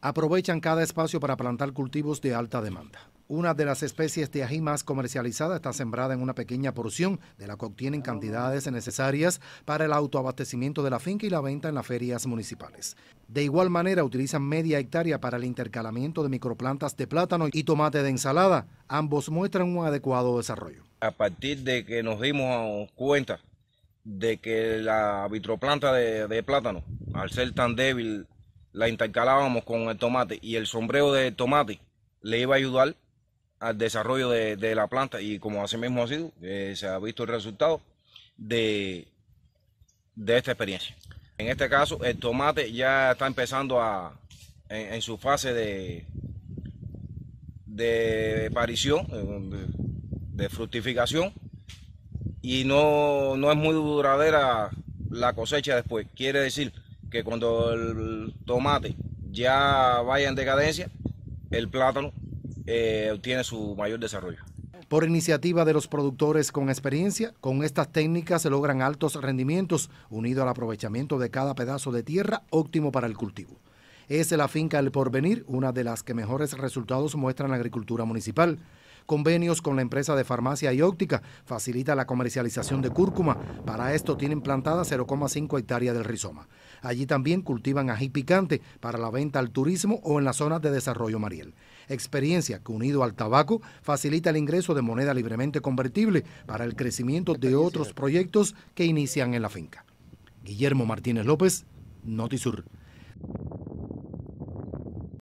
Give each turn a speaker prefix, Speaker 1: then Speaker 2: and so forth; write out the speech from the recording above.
Speaker 1: aprovechan cada espacio para plantar cultivos de alta demanda. Una de las especies de ají más comercializada está sembrada en una pequeña porción, de la que obtienen cantidades necesarias para el autoabastecimiento de la finca y la venta en las ferias municipales. De igual manera, utilizan media hectárea para el intercalamiento de microplantas de plátano y tomate de ensalada. Ambos muestran un adecuado desarrollo.
Speaker 2: A partir de que nos dimos cuenta de que la vitroplanta de, de plátano, al ser tan débil, la intercalábamos con el tomate y el sombreo de tomate le iba a ayudar al desarrollo de, la planta y como así mismo ha sido, eh, se ha visto el resultado de, de esta experiencia. En este caso, el tomate ya está empezando a, en, su fase de, de aparición, eh, de, de fructificación, y no, no es muy duradera la cosecha después. Quiere decir que cuando el tomate ya vaya en decadencia, el plátano tiene eh, obtiene su mayor desarrollo.
Speaker 1: Por iniciativa de los productores con experiencia, con estas técnicas se logran altos rendimientos, unido al aprovechamiento de cada pedazo de tierra óptimo para el cultivo. Es la finca El Porvenir, una de las que mejores resultados muestra en la agricultura municipal convenios con la empresa de farmacia y óptica, facilita la comercialización de cúrcuma. Para esto tienen plantada 0,5 hectáreas del rizoma. Allí también cultivan ají picante para la venta al turismo o en las zonas de desarrollo mariel. Experiencia que unido al tabaco facilita el ingreso de moneda libremente convertible para el crecimiento de otros proyectos que inician en la finca. Guillermo Martínez López, Notisur.